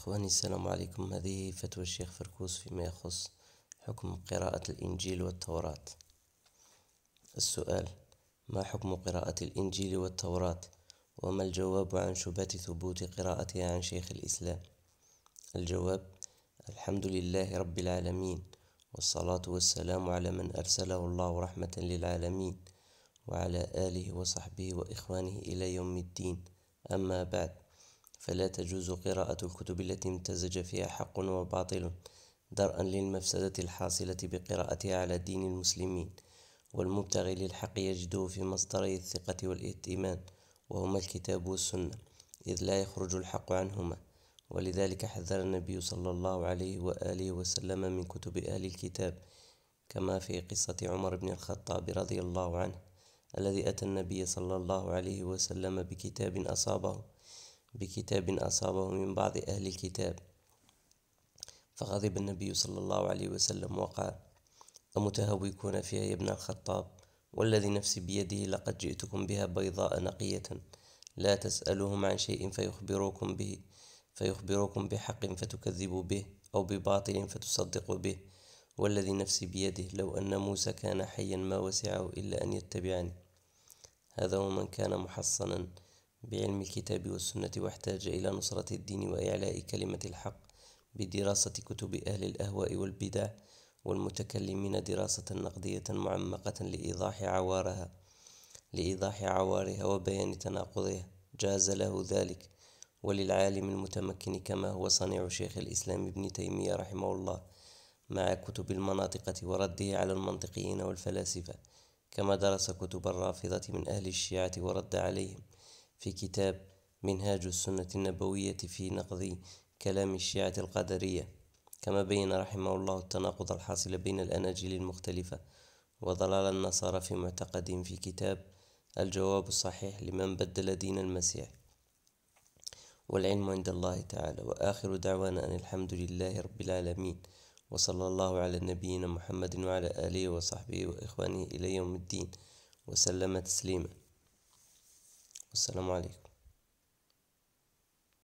إخواني السلام عليكم هذه فتوى الشيخ فركوس فيما يخص حكم قراءة الإنجيل والتوراة السؤال ما حكم قراءة الإنجيل والتوراة وما الجواب عن شبهة ثبوت قراءتها عن شيخ الإسلام الجواب الحمد لله رب العالمين والصلاة والسلام على من أرسله الله رحمة للعالمين وعلى آله وصحبه وإخوانه إلى يوم الدين أما بعد فلا تجوز قراءة الكتب التي امتزج فيها حق وباطل درءا للمفسدة الحاصلة بقراءتها على دين المسلمين والمبتغي للحق يجده في مصدري الثقة والائتمان وهما الكتاب والسنة إذ لا يخرج الحق عنهما ولذلك حذر النبي صلى الله عليه وآله وسلم من كتب أهل الكتاب كما في قصة عمر بن الخطاب رضي الله عنه الذي أتى النبي صلى الله عليه وسلم بكتاب أصابه بكتاب أصابه من بعض أهل الكتاب فغضب النبي صلى الله عليه وسلم وقال أمتهوكون فيها يا ابن الخطاب والذي نفسي بيده لقد جئتكم بها بيضاء نقية لا تسألهم عن شيء فيخبروكم به فيخبروكم بحق فتكذبوا به أو بباطل فتصدقوا به والذي نفسي بيده لو أن موسى كان حيا ما وسعه إلا أن يتبعني هذا ومن كان محصنا بعلم الكتاب والسنة واحتاج إلى نصرة الدين وإعلاء كلمة الحق بدراسة كتب أهل الأهواء والبدع والمتكلمين دراسة نقدية معمقة لإيضاح عوارها لإيضاح عوارها وبيان تناقضها جاز له ذلك وللعالم المتمكن كما هو صنيع شيخ الإسلام ابن تيمية رحمه الله مع كتب المناطقة ورده على المنطقيين والفلاسفة كما درس كتب الرافضة من أهل الشيعة ورد عليهم في كتاب منهاج السنة النبوية في نقض كلام الشيعة القدرية كما بين رحمه الله التناقض الحاصل بين الأناجيل المختلفة وضلال النصارى في معتقدهم في كتاب الجواب الصحيح لمن بدل دين المسيح والعلم عند الله تعالى وآخر دعوانا أن الحمد لله رب العالمين وصلى الله على نبينا محمد وعلى آله وصحبه وإخوانه إلى يوم الدين وسلم تسليما والسلام عليكم